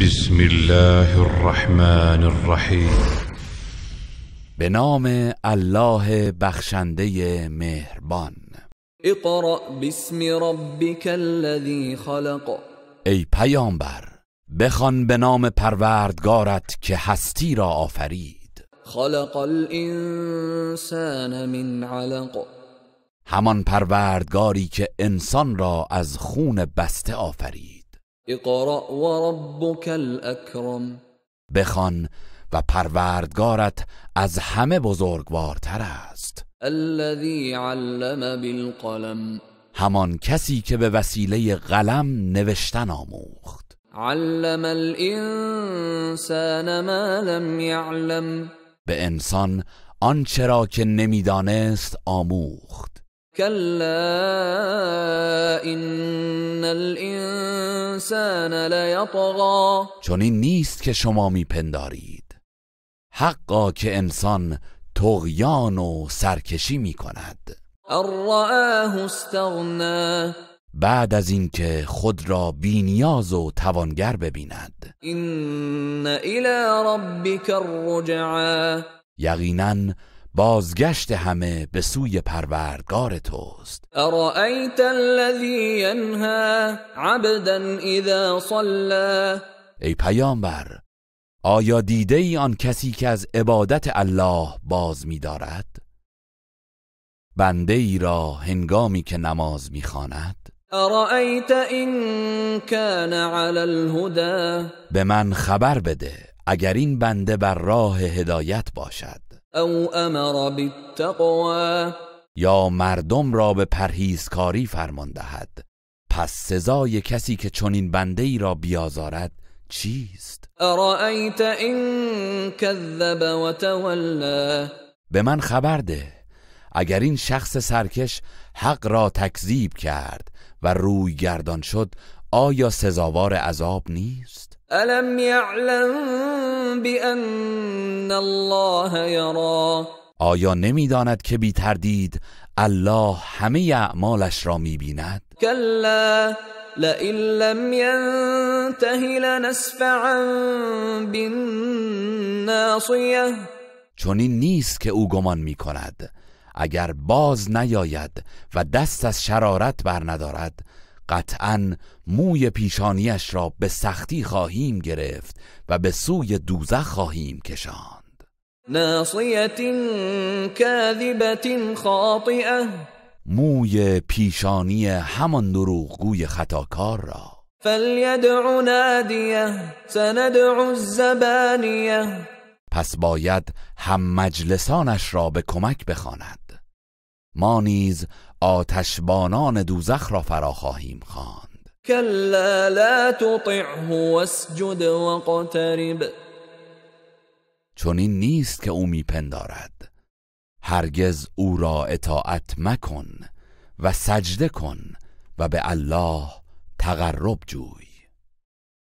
بسم الله الرحمن الرحیم به نام الله بخشنده مهربان اقرا بسم ربك الذي خلق ای پیامبر بخوان به نام پروردگارت که هستی را آفرید خلق الانسان من علق همان پروردگاری که انسان را از خون بسته آفرید اقرأ و ربك الاکرم بخوان و پروردگارت از همه بزرگوارتر است الذی علم بالقلم همان کسی که به وسیله قلم نوشتن آموخت علم الانسان ما لم يعلم به انسان آنچرا که نمیدانست آموخت کلا ان الانسان چون این نیست که شما میپندارید حقا که انسان تغیان و سرکشی میکند الرآه استغنا بعد از اینکه خود را بینیاز و توانگر ببیند این الی ربک الرجعا بازگشت همه به سوی پروردگار توست ارأیت الذی ینها عبدا اذا صلا ای پیامبر آیا دیده ای آن کسی که از عبادت الله باز می دارد؟ بنده ای را هنگامی که نماز می خاند؟ ارأیت این کان علی الهدا. به من خبر بده اگر این بنده بر راه هدایت باشد او امر بالتقوی یا مردم را به پرهیزکاری فرمان دهد پس سزای کسی که چنین بنده ای را بیازارد چیست ارایت این کذب و به من خبر ده اگر این شخص سرکش حق را تکذیب کرد و روی گردان شد آیا سزاوار عذاب نیست الم یعلم بان الله یرا آیا نمیداند که بی تردید الله همه اعمالش را میبیند؟ کلا لئن لم ینتهی لنسفعا بالناصیه چون این نیست که او گمان می کند اگر باز نیاید و دست از شرارت بر ندارد قطعا موی پیشانیش را به سختی خواهیم گرفت و به سوی دوزخ خواهیم کشاند ناصیت کاذبت خاطئه موی پیشانی همان دروغگوی خطاکار را فلیدع نادیه سندعو الزبانیه پس باید هم مجلسانش را به کمک بخواند ما نیز آتشبانان دوزخ را فرا خواهیم خواند کلا لا تطعه واسجد وقترب چون این نیست که او میپندارد هرگز او را اطاعت مکن و سجده کن و به الله تقرب جوی